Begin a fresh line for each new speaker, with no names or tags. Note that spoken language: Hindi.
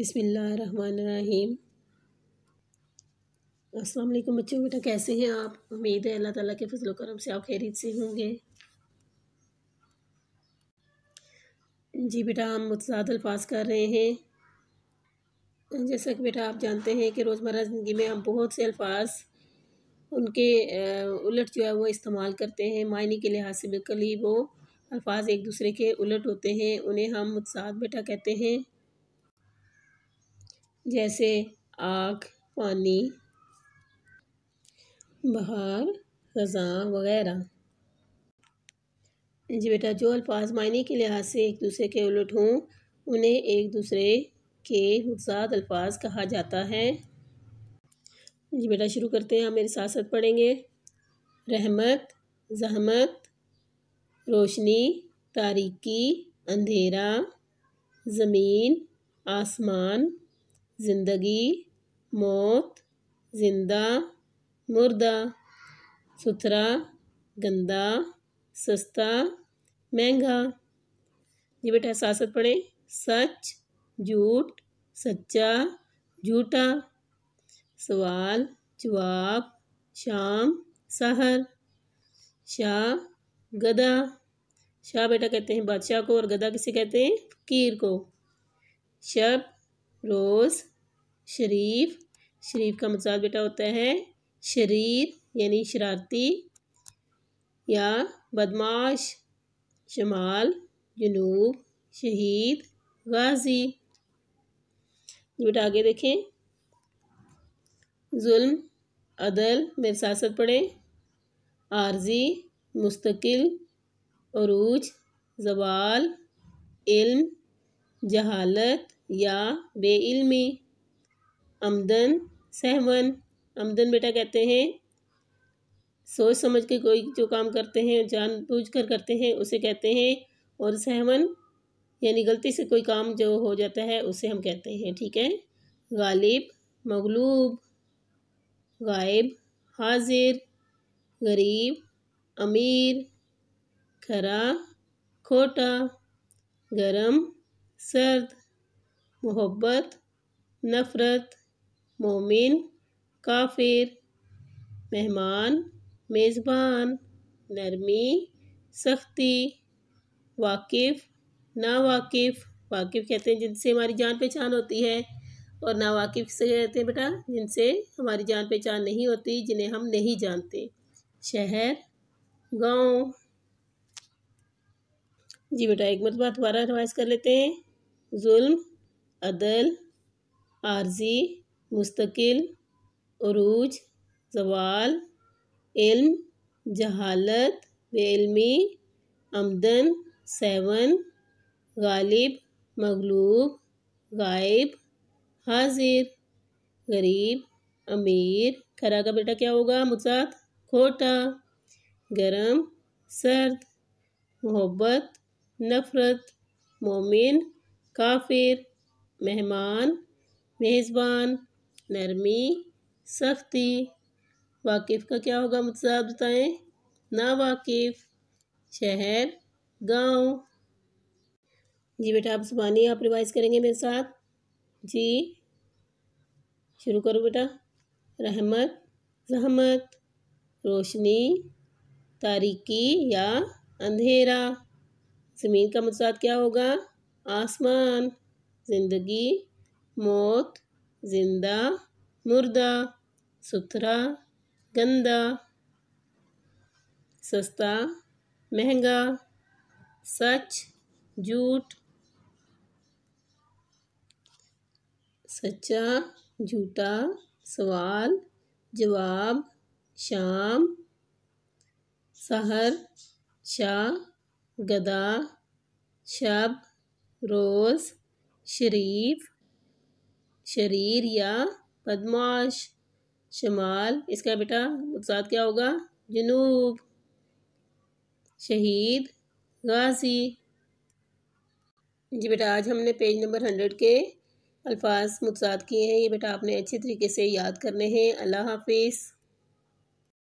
बिसमीम अस्सलाम वालेकुम बच्चों बेटा कैसे हैं आप उम्मीद है अल्लाह ताला के फजल करम से आप खैरियत से होंगे जी बेटा हम मुतजाद अल्फाज कर रहे हैं जैसा कि बेटा आप जानते हैं कि रोज़मर्रा ज़िंदगी में हम बहुत से अल्फाज उनके उलट जो है वो इस्तेमाल करते हैं मायने के लिहाज से बिल्कुल ही वो अल्फाज एक दूसरे के उलट होते हैं उन्हें हम मुतजाद बेटा कहते हैं जैसे आग पानी बहार ख़ज़ा वग़ैरह जी बेटा जो अल्फाज मायने के लिहाज से एक दूसरे के उलट हों उन्हें एक दूसरे के मुजाद अल्फाज कहा जाता है जी बेटा शुरू करते हैं हम मेरे साथ साथ पढ़ेंगे रहमत जहमत रोशनी तारीकी अंधेरा ज़मीन आसमान ज़िंदगी मौत ज़िंदा मुर्दा सुथरा गंदा सस्ता महंगा जी बेटा साथ पढ़े सच झूठ सच्चा झूठा सवाल जवाब शाम सहर शाह गदा शाह बेटा कहते हैं बादशाह को और गदा किसे कहते हैं फकीर को शब रोज़ शरीफ शरीफ का मतलब बेटा होता है शरीर यानी शरारती या बदमाश शमाल जनूब शहीद गाजी बेटा आगे देखें जुल्म अदल मेरे साथ साथ पढ़ें आर्जी मुस्तकिल अरूज जवाल इल्म जहालत या बेइल्मी आमदन सहमन आमदन बेटा कहते हैं सोच समझ के कोई जो काम करते हैं जान बूझ कर करते हैं उसे कहते हैं और सहमन यानी गलती से कोई काम जो हो जाता है उसे हम कहते हैं ठीक है गालिब मगलूब गायब हाजिर गरीब अमीर खरा खोटा गरम सर्द मोहब्बत नफ़रत मोमिन काफिर मेहमान मेज़बान नरमी सख्ती वाकिफ़ नावाकिफ़ वाकिफ़ कहते हैं जिनसे हमारी जान पहचान होती है और नावाकिफ़ से कहते हैं बेटा जिनसे हमारी जान पहचान नहीं होती जिन्हें हम नहीं जानते शहर गांव जी बेटा एक मरतबा दोबारा रिवाइज कर लेते हैं जुल्म अदल आर्जी मुस्तकिल अरूज जवाल इल्म जहालत बेलमी आमदन सेवन गालिब मगलूब गायब हाजिर गरीब अमीर खरा का बेटा क्या होगा मुसाद खोटा गरम सर्द मोहब्बत नफ़रत मोमिन काफिर मेहमान मेज़बान नरमी सख्ती वाकिफ़ का क्या होगा मुतजाद बताएँ ना वाकिफ़ शहर गांव जी बेटा आप जुबानी आप रिवाइज करेंगे मेरे साथ जी शुरू करो बेटा रहमत जहमत रोशनी तारीकी या अंधेरा ज़मीन का मकसद क्या होगा आसमान ज़िंदगी मौत ज़िंदा मुर्दा सुथरा गंदा सस्ता महंगा सच झूठ सच्चा झूठा सवाल जवाब शाम सहर शाह गदा शब रोज़ शरीफ शरीर या बदमाश शमाल इसका बेटा साथ क्या होगा जनूब शहीद गाजी जी बेटा आज हमने पेज नंबर हंड्रेड के अल्फाज मुतसाद किए हैं ये बेटा आपने अच्छे तरीके से याद करने हैं अल्लाह हाफिज़